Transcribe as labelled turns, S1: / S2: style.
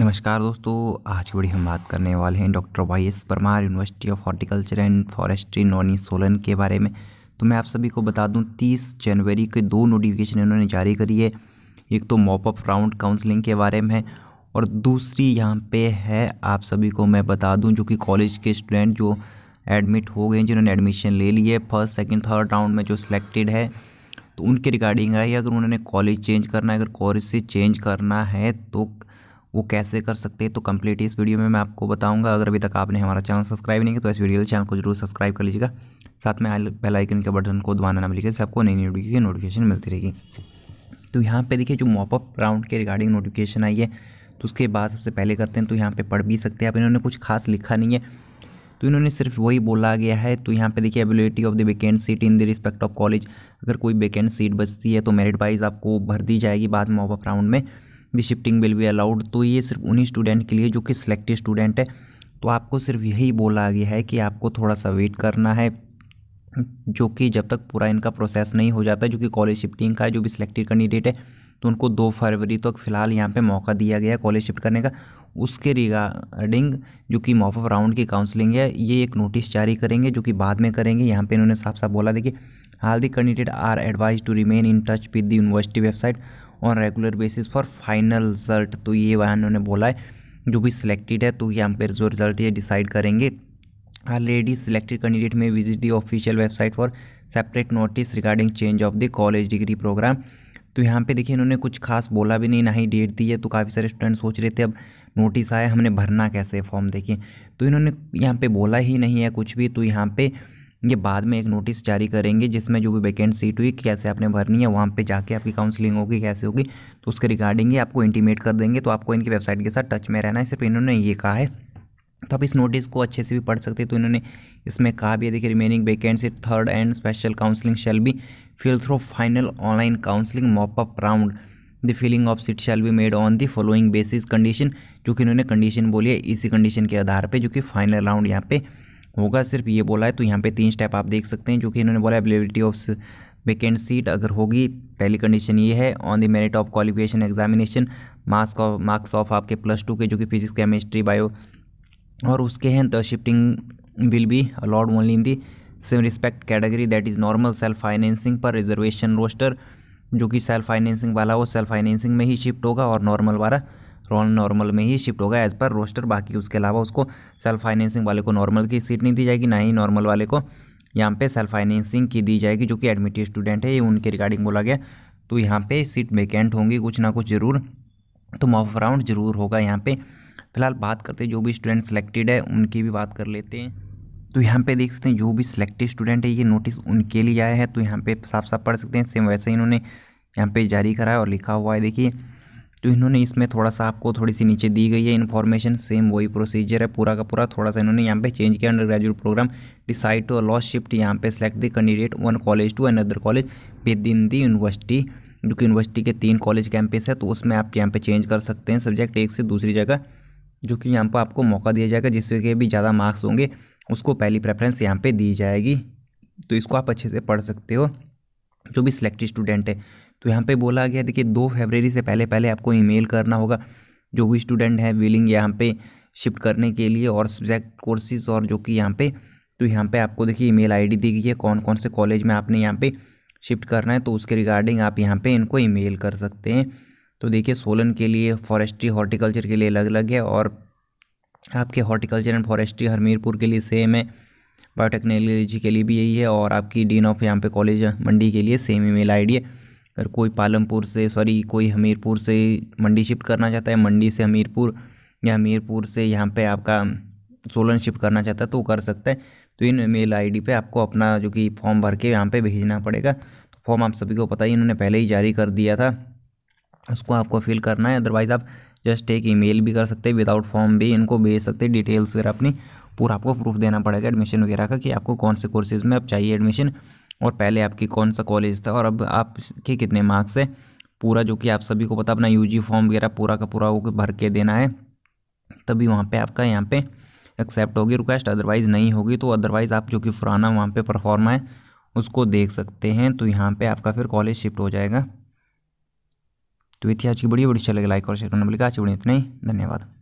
S1: नमस्कार दोस्तों आज बड़ी हम बात करने वाले हैं doctor Y S Parmar university of horticulture and forestry Nauni Solan के बारे में तो मैं आप सभी को बता दूं 30 जनवरी के दो नोटिफिकेशन इन्होंने जारी करी है एक तो मॉपअप राउंड काउंसलिंग के बारे में है और दूसरी यहाँ पे है आप सभी को मैं बता दूँ जो कि कॉलेज के स्टूडेंट जो एडमिट हो गए जिन्होंने एडमिशन ले लिए फर्स्ट सेकेंड थर्ड राउंड में जो सिलेक्टेड है तो उनके रिगार्डिंग आई अगर उन्होंने कॉलेज चेंज करना है अगर कॉलेज से चेंज करना है तो वो कैसे कर सकते हैं तो कंप्लीट इस वीडियो में मैं आपको बताऊंगा अगर अभी तक आपने हमारा चैनल सब्सक्राइब नहीं किया तो इस वीडियो चैनल को जरूर सब्सक्राइब कर लीजिएगा साथ में बेल आइकन के बटन को दबाना ना मिलेगा सबको नई नई वीडियो की नोटिफिकेशन मिलती रहेगी तो यहाँ पे देखिए जो मॉपअप राउंड के रिगार्डिंग नोटिफिकेशन आई है तो उसके बाद सबसे पहले करते हैं तो यहाँ पर पढ़ भी सकते हैं आप इन्होंने कुछ खास लिखा नहीं है तो इन्होंने सिर्फ वही बोला गया है तो यहाँ पे देखिए ability of the vacant seat in the respect of college अगर कोई वेकेंट सीट बचती है तो मेरिट वाइज आपको भर दी जाएगी बाद में मॉपअप राउंड में भी शिफ्टिंग विल बी अलाउड तो ये सिर्फ उन्हीं स्टूडेंट के लिए जो कि सिलेक्टेड स्टूडेंट है तो आपको सिर्फ यही बोला गया है कि आपको थोड़ा सा वेट करना है जो कि जब तक पूरा इनका प्रोसेस नहीं हो जाता जो कि कॉलेज शिफ्टिंग का जो भी सिलेक्टेड कैंडिडेट है तो उनको दो फरवरी तक तो फ़िलहाल यहाँ पे मौका दिया गया है कॉलेज शिफ्ट करने का उसके रिगार्डिंग जो कि मॉफ ऑफ राउंड की काउंसलिंग है ये एक नोटिस जारी करेंगे जो कि बाद में करेंगे यहाँ पे इन्होंने साफ साफ बोला देखिए all the candidate are advise to remain in touch with the university website on regular basis for final result तो ये वह उन्होंने बोला है जो भी सिलेक्टेड है तो यहाँ पर जो रिजल्ट ये डिसाइड करेंगे already selected candidate may visit the official website for separate notice regarding change of the college degree programme तो यहाँ पे देखिए इन्होंने कुछ खास बोला भी नहीं ना ही डेट दी है तो काफ़ी सारे स्टूडेंट सोच रहे थे अब नोटिस आया हमने भरना कैसे फॉर्म देखिए तो इन्होंने यहाँ पे बोला ही नहीं है कुछ भी तो यहाँ पे ये बाद में एक नोटिस जारी करेंगे जिसमें जो भी वैकेंट सीट हुई कैसे आपने भरनी है वहाँ पे जाके आपकी काउंसलिंग होगी कैसे होगी तो उसके रिगार्डिंग ही आपको इंटीमेट कर देंगे तो आपको इनकी वेबसाइट के साथ टच में रहना है सिर्फ इन्होंने ये कहा है तो आप इस नोटिस को अच्छे से भी पढ़ सकते तो इन्होंने इसमें कहा भी देखिए remaining vacant seat third and special counselling shall be fill through final online counselling mop up round the filling of seat shall be made on the following basis condition जो कि इन्होंने कंडीशन बोली है इसी कंडीशन के आधार पर जो कि फाइनल राउंड यहाँ पे होगा सिर्फ ये बोला है तो यहाँ पे तीन स्टेप आप देख सकते हैं जो कि इन्होंने बोला अवेलेबिलिटी ऑफ वेकेंट सीट अगर होगी पहली कंडीशन ये है on the merit of qualification examination marks of marks of आपके प्लस टू के जो कि फिजिक्स केमिस्ट्री बायो और उसके हैं the shifting will be allowed only in the same respect category that is normal self financing पर reservation roster जो कि सेल्फ फाइनेंसिंग वाला वो सेल्फ फाइनेंसिंग में ही शिफ्ट होगा और नॉर्मल वाला रोहन नॉर्मल में ही शिफ्ट होगा एज पर रोस्टर बाकी उसके अलावा उसको सेल्फ फाइनेंसिंग वाले को नॉर्मल की सीट नहीं दी जाएगी ना ही नॉर्मल वाले को यहाँ पे सेल्फ फाइनेंसिंग की दी जाएगी जो कि एडमिटेड स्टूडेंट है ये उनके रिगार्डिंग बोला गया तो यहाँ पे सीट वेकेंट होंगी कुछ ना कुछ ज़रूर तो मॉफ राउंड ज़रूर होगा यहाँ पे फिलहाल बात करते हैं जो भी स्टूडेंट सेलेक्टेड है उनकी भी बात कर लेते हैं तो यहाँ पे देख सकते हैं जो भी सिलेक्टेड स्टूडेंट है ये नोटिस उनके लिए आया है तो यहाँ पे साफ साफ पढ़ सकते हैं सेम वैसे ही इन्होंने यहाँ पे जारी करा है और लिखा हुआ है देखिए तो इन्होंने इसमें थोड़ा सा आपको थोड़ी सी नीचे दी गई है इन्फॉर्मेशन सेम वही प्रोसीजर है पूरा का पूरा थोड़ा सा इन्होंने यहाँ पे चेंज किया undergraduate programme decide to allow shift यहाँ पे select the candidate one college to another college within the university जो कि यूनिवर्सिटी के तीन कॉलेज कैंपस है तो उसमें आप यहाँ पर चेंज कर सकते हैं सब्जेक्ट एक से दूसरी जगह जो कि यहाँ पर आपको मौका दिया जाएगा जिससे कि भी ज़्यादा मार्क्स होंगे उसको पहली प्रेफरेंस यहाँ पर दी जाएगी तो इसको आप अच्छे से पढ़ सकते हो जो भी सिलेक्टेड स्टूडेंट है तो यहाँ पे बोला गया देखिए दो फरवरी से पहले पहले आपको ईमेल करना होगा जो भी स्टूडेंट है विलिंग यहाँ पे शिफ्ट करने के लिए और सब्जेक्ट कोर्सेज और जो कि यहाँ पे तो यहाँ पे आपको देखिए ईमेल आईडी दी गई है कौन कौन से कॉलेज में आपने यहाँ पे शिफ्ट करना है तो उसके रिगार्डिंग आप यहाँ पर इनको ई कर सकते हैं तो देखिए सोलन के लिए फॉरेस्ट्री हॉर्टिकल्चर के लिए अलग अलग है और आपके हॉर्टिकल्चर एंड फॉरेस्ट्री हरमीरपुर के लिए सेम है बायोटेक्नोलॉजी के लिए भी यही है और आपकी डीन ऑफ यहाँ पे कॉलेज मंडी के लिए सेम ईमेल आई है अगर कोई पालमपुर से सॉरी कोई हमीरपुर से मंडी शिफ्ट करना चाहता है मंडी से हमीरपुर या हमीरपुर से यहाँ पे आपका सोलन शिफ्ट करना चाहता है तो कर सकता है तो इन मेल आईडी पे आपको अपना जो कि फॉर्म भर के यहाँ पे भेजना पड़ेगा तो फॉर्म आप सभी को पता ही इन्होंने पहले ही जारी कर दिया था उसको आपको फिल करना है अदरवाइज़ आप जस्ट एक ईमेल भी कर सकते हैं विदाउट फॉर्म भी इनको भेज सकते हैं डिटेल्स वगैरह अपनी पूरा आपको प्रूफ देना पड़ेगा एडमिशन वगैरह का कि आपको कौन से कोर्सेज़ में अब चाहिए एडमिशन और पहले आपकी कौन सा कॉलेज था और अब आपके कितने मार्क्स है पूरा जो कि आप सभी को पता अपना यू फॉर्म वगैरह पूरा का पूरा वो भर के देना है तभी वहाँ पर आपका यहाँ पे एक्सेप्ट होगी रिक्वेस्ट अदरवाइज़ नहीं होगी तो अदरवाइज़ आप जो कि पुराना वहाँ पर परफॉर्मा है उसको देख सकते हैं तो यहाँ पर आपका फिर कॉलेज शिफ्ट हो जाएगा तो ये थी आज की बड़ी बड़ी चलेगी लाइक और शेयर करना बिल्कुल आज बड़ी इतना ही धन्यवाद